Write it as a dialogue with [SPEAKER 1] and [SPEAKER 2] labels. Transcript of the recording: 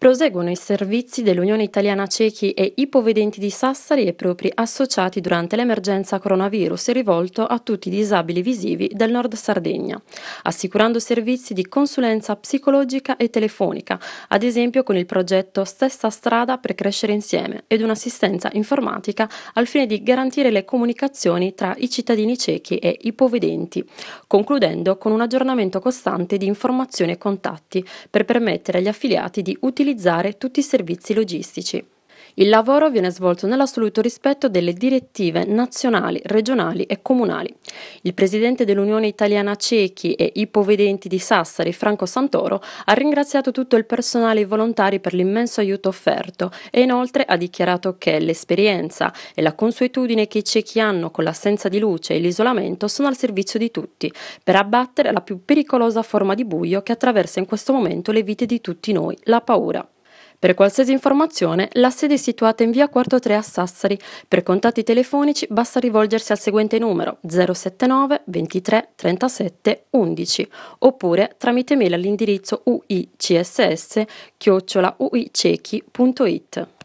[SPEAKER 1] proseguono i servizi dell'Unione Italiana Ciechi e Ipovedenti di Sassari e propri associati durante l'emergenza coronavirus rivolto a tutti i disabili visivi del nord Sardegna, assicurando servizi di consulenza psicologica e telefonica, ad esempio con il progetto Stessa strada per crescere insieme ed un'assistenza informatica al fine di garantire le comunicazioni tra i cittadini ciechi e ipovedenti, concludendo con un aggiornamento costante di informazioni e contatti per permettere agli affiliati di utilizzare utilizzare tutti i servizi logistici. Il lavoro viene svolto nell'assoluto rispetto delle direttive nazionali, regionali e comunali. Il presidente dell'Unione Italiana Ciechi e Ipovedenti di Sassari, Franco Santoro, ha ringraziato tutto il personale e i volontari per l'immenso aiuto offerto e inoltre ha dichiarato che l'esperienza e la consuetudine che i ciechi hanno con l'assenza di luce e l'isolamento sono al servizio di tutti per abbattere la più pericolosa forma di buio che attraversa in questo momento le vite di tutti noi, la paura. Per qualsiasi informazione, la sede è situata in via Quarto 3 a Sassari. Per contatti telefonici basta rivolgersi al seguente numero 079 23 37 11 oppure tramite mail all'indirizzo uicss-uicechi.it.